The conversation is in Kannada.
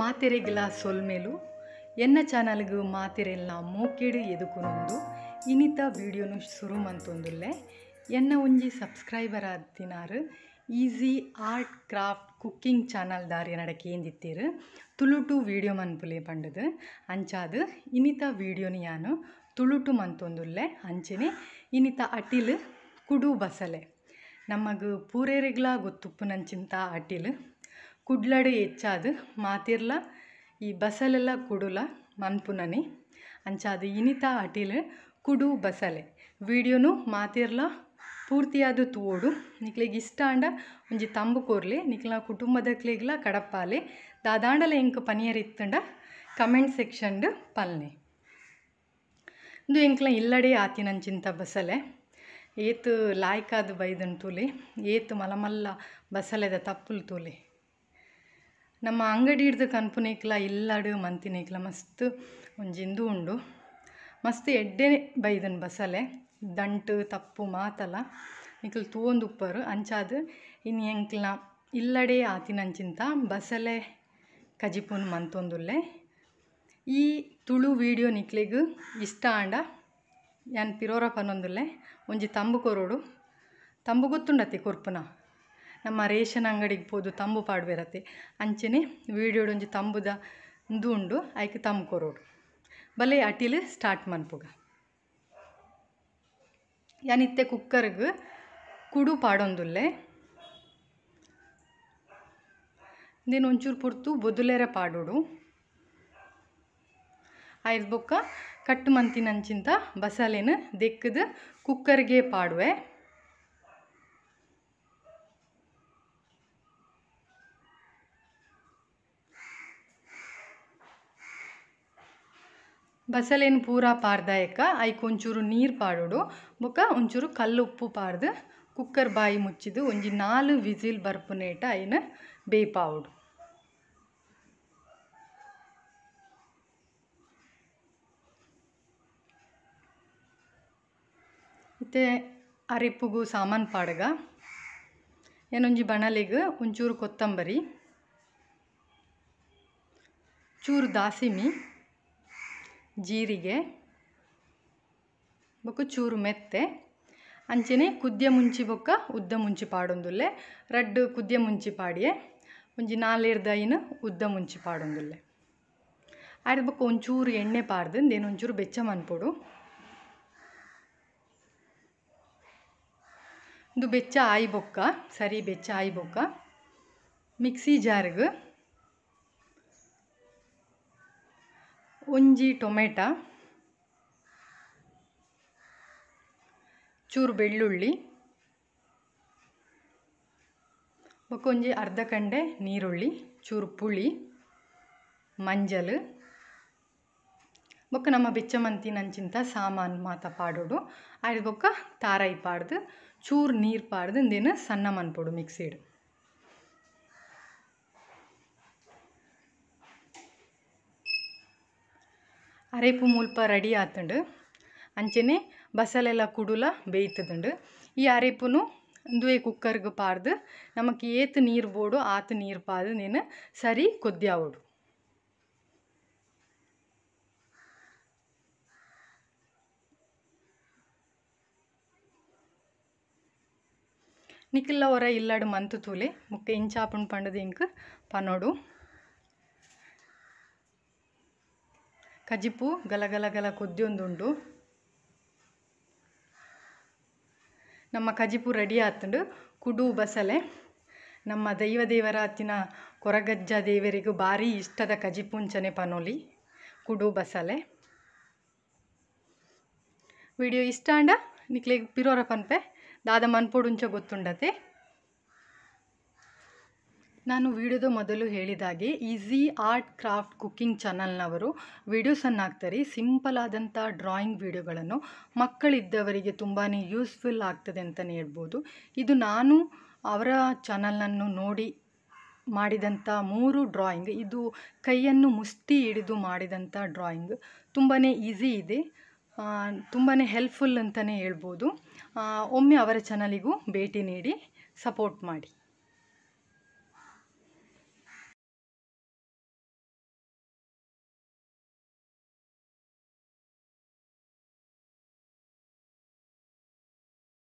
மாத்திரைகளா ಸೊಲ್ಮೇಲು ಎನ್ನ ಚಾನಲ್ಗೂ ಮಾತೆರೆಲ್ಲ ಮೂಕೇಡು ಎದುಕುನೊಂದು ಇನಿತ ವೀಡಿಯೋನು ಶುರು ಮಂತೊಂದುಲ್ಲೆ ಎನ್ನ ಒಂಜಿ ಸಬ್ಸ್ಕ್ರೈಬರ್ ಆದಿನಾರು easy art craft cooking channel ದಾರಿ ನಡಕ್ಕೆ ಏಂದಿತ್ತೀರು ತುಳುಟು ವೀಡಿಯೋ ಮನ್ಪುಲೆ ಪಂಡದು ಅಂಚಾದು ಇನಿತ ವೀಡಿಯೋನು ಯಾನು ತುಳುಟು ಮಂತೊಂದುಲ್ಲೆ ಅಂಚನೆ ಇನಿತ ಅಟಿಲ್ ಕುಡು ಬಸಲೆ ನಮಗ ಪೂರೇರೆಗ್ಲ ಗೊತ್ತುಪ್ಪು ನಂಚಿಂತ ಅಟಿಲ್ ಕುಡ್ಲಡೆ ಹೆಚ್ಚಾದು ಮಾತಿರ್ಲ ಈ ಬಸಲೆಲ್ಲ ಕುಡುಲ ಮನ್ಪುನಿ ಅಂಚಾದು ಇನಿತ ಅಟೀಲ್ ಕುಡು ಬಸಲೆ ವಿಡಿಯೋನು ಮಾತಿರ್ಲ ಪೂರ್ತಿಯಾದ ತೋಡು ನಿಕ್ಲಿಗೆ ಇಷ್ಟ ಅಂಡ ಒಂಜಿ ತಂಬು ಕೊರ್ಲೆ ನಿಕ್ಲ ಕುಟುಂಬದ ಕ್ಲೇಗ್ಲ ಕಡಪಾಲೆ ದಾದಾಂಡಲ ಪನಿಯರ್ ಇತ್ತಂಡ ಕಮೆಂಟ್ ಸೆಕ್ಷನ್ ಪಲ್ನೆ ಇದು ಎಂಕ್ಲ ಇಲ್ಲಡೆ ಚಿಂತ ಬಸಲೆ ಏತು ಲಾಯ್ಕಾದ ಬೈದನ್ ತೂಲೆ ಏತು ಮಲಮಲ್ಲ ಬಸಲೆದ ತಪ್ಪುಲು ತೂಲೆ ನಮ್ಮ ಅಂಗಡಿ ಹಿಡ್ದು ಕನ್ಪುನೇಕ್ಲ ಇಲ್ಲಾಡು ಮಂತಿನೇಕ್ಲ ಮಸ್ತ್ ಒಂಜಿಂದು ಉಂಡು ಮಸ್ತ್ ಎಡ್ಡೆ ಬೈದನ್ ಬಸಲೆ ದಂಟು ತಪ್ಪು ಮಾತಲ್ಲ ನಿಕ್ಲು ತೂವೊಂದು ಉಪ್ಪರು ಅಂಚಾದ ಇನ್ನು ಎಂಕ್ಲ ಇಲ್ಲಡೆ ಆತಿನಂಚಿಂತ ಬಸಲೆ ಕಜಿಪುನ್ ಮಂತೊಂದುಲ್ಲೆ ಈ ತುಳು ವಿಡಿಯೋ ನಿಕ್ಲಿಗೂ ಇಷ್ಟ ಆಂಡ ಯಾನ್ ಪಿರೋರ ಪನ್ನೊಂದುಲ್ಲೆ ಒಂಜಿ ತಂಬು ಕೊರೋಡು ತಂಬು ಗೊತ್ತುಂಡತಿ ಕೊರ್ಪುನ ನಮ್ಮ ರೇಷನ್ ಅಂಗಡಿಗೆ ಪೋದು ತಂಬು ಪಾಡ್ಬೇರತ್ತೆ ಅಂಚೆನೆ ಒಂಜಿ ತಂಬುದ ಇಂದು ಉಂಡು ಆಯ್ಕೆ ತಂಬು ಕೊರೋಡು ಬಲೆ ಅಟಿಲ್ ಸ್ಟಾರ್ಟ್ ಮನ್ಪುಗ ಯಾನಿತ್ತೆ ಕುಕ್ಕರ್ಗೆ ಕುಡು ಪಾಡೊಂದುಲ್ಲೆ ದೇನ್ ಒಂಚೂರು ಪುರ್ತು ಬೊದುಲೆರ ಪಾಡೋಡು ಆಯ್ದು ಬೊಕ್ಕ ಕಟ್ಟು ಮಂತಿನಂಚಿಂತ ಬಸಾಲೆನ ದೆಕ್ಕದ ಕುಕ್ಕರ್ಗೆ ಪಾಡುವೆ ಬಸಲೇನು ಪೂರ ಪಾರ್ದಾಯಕ ಐಕ್ ಒಂಚೂರು ನೀರು ಪಾಡೋಡು ಬೊಕ ಒಂಚೂರು ಕಲ್ಲು ಉಪ್ಪು ಪಾರ್ದು ಕುಕ್ಕರ್ ಬಾಯಿ ಮುಚ್ಚಿದು ಒಂಜಿ ನಾಲ್ ವಿಸಿಲ್ ಬರ್ಪುನೇಟ ಅಯ್ನ ಬೇಪಾವುಡು ಇತ್ತೆ ಅರಿಪ್ಪುಗು ಸಾಮಾನು ಪಾಡಗ ಏನೊಂಜಿ ಬಣಲಿಗೆ ಒಂಚೂರು ಕೊತ್ತಂಬರಿ ಚೂರು ದಾಸಿಮಿ ಜೀರಿಗೆ ಬೊಕ್ಕ ಚೂರು ಮೆತ್ತೆ ಅಂಚನೆ ಕುದ್ಯ ಮುಂಚಿ ಬೊಕ್ಕ ಉದ್ದ ಮುಂಚಿ ಪಾಡೊಂದುಲ್ಲೆ ರಡ್ಡು ಕುದ್ಯ ಮುಂಚಿ ಪಾಡಿಯೇ ಒಂಜಿ ನಾಲೇರ್ದ ಉದ್ದ ಮುಂಚಿ ಪಾಡೊಂದುಲ್ಲೆ ಆಯ್ದು ಬೊಕ್ಕ ಒಂಚೂರು ಎಣ್ಣೆ ಪಾಡ್ದು ಏನೊಂಚೂರು ಬೆಚ್ಚ ಮನ್ಪೊಡು ಇದು ಬೆಚ್ಚ ಆಯಿ ಬೊಕ್ಕ ಸರಿ ಬೆಚ್ಚ ಆಯಿ ಬೊಕ್ಕ ಮಿಕ್ಸಿ ಜಾರ್ಗೆ ಒಂಜಿ ಟೊಮೆಟ ಚೂರು ಬೆಳ್ಳುಳ್ಳಿ ಬೊಕ್ಕೊಂಜಿ ಅರ್ಧ ಕಂಡೆ ನೀರುಳ್ಳಿ ಚೂರು ಪುಳಿ ಮಂಜಲ್ ಬೊಕ್ಕ ನಮ್ಮ ಬೆಚ್ಚಮಂತಿ ನಂಚಿಂತ ಸಾಮಾನ್ ಮಾತ ಪಾಡೋಡು ಆಯ್ದು ಬೊಕ್ಕ ತಾರಾಯಿ ಪಾಡ್ದು ಚೂರು ನೀರು ಪಾಡ್ದು ದಿನ ಸಣ್ಣ ಮನ್ಪೊಡು ಮಿಕ್ಸಿಡ್ ಅರೆಪು ಮುಲ್ಪ ರೆಡಿ ಆತುಂಡು ಅಂಚನೆ ಬಸಲೆಲ್ಲ ಕುಡುಲ ಬೇಯ್ತದುಂಡು ಈ ಅರೆಪುನು ಕುಕ್ಕರ್ ಕುಕ್ಕರ್ಗೆ ಪಾರ್ದು ನಮಕ್ ಏತ್ ನೀರು ಬೋಡು ಆತ ನೀರು ಪಾದು ನೀನು ಸರಿ ಕೊದ್ಯಾವುಡು ನಿಖಿಲ್ಲ ಹೊರ ಇಲ್ಲಾಡು ಮಂತು ತೂಲೆ ಮುಕ್ಕ ಇಂಚಾಪುನ್ ಪಂಡದ ಇಂಕ್ ಪನೋಡು ಕಜಿಪು ಗಲಗಲಗಲ ಉಂಡು ನಮ್ಮ ಕಜಿಪು ರೆಡಿ ಆತುಂಡು ಕುಡು ಬಸಲೆ ನಮ್ಮ ದೈವ ದೇವರ ಅತ್ತಿನ ಕೊರಗಜ್ಜ ದೇವರಿಗೂ ಭಾರಿ ಇಷ್ಟದ ಕಜಿಪುಂಚನೆ ಪನೋಲಿ ಕುಡು ಬಸಲೆ ವಿಡಿಯೋ ಇಷ್ಟ ಅಂಡ ನಿಕ್ಲೆಗ್ ಪಿರೋರ ಪನ್ಪೆ ದಾದ ಉಂಚ ಗೊತ್ತುಂಡತೆ ನಾನು ವಿಡಿಯೋದ ಮೊದಲು ಹೇಳಿದಾಗೆ ಈಸಿ ಆರ್ಟ್ ಕ್ರಾಫ್ಟ್ ಕುಕ್ಕಿಂಗ್ ಚಾನಲ್ನವರು ವೀಡಿಯೋಸನ್ನು ಹಾಕ್ತಾರೆ ಸಿಂಪಲ್ ಆದಂಥ ಡ್ರಾಯಿಂಗ್ ವಿಡಿಯೋಗಳನ್ನು ಮಕ್ಕಳಿದ್ದವರಿಗೆ ತುಂಬಾ ಯೂಸ್ಫುಲ್ ಆಗ್ತದೆ ಅಂತಲೇ ಹೇಳ್ಬೋದು ಇದು ನಾನು ಅವರ ಚಾನಲನ್ನು ನೋಡಿ ಮಾಡಿದಂಥ ಮೂರು ಡ್ರಾಯಿಂಗ್ ಇದು ಕೈಯನ್ನು ಮುಷ್ಟಿ ಹಿಡಿದು ಮಾಡಿದಂಥ ಡ್ರಾಯಿಂಗ್ ತುಂಬಾ ಈಸಿ ಇದೆ ತುಂಬಾ ಹೆಲ್ಪ್ಫುಲ್ ಅಂತಲೇ ಹೇಳ್ಬೋದು ಒಮ್ಮೆ ಅವರ ಚಾನಲಿಗೂ ಭೇಟಿ ನೀಡಿ ಸಪೋರ್ಟ್ ಮಾಡಿ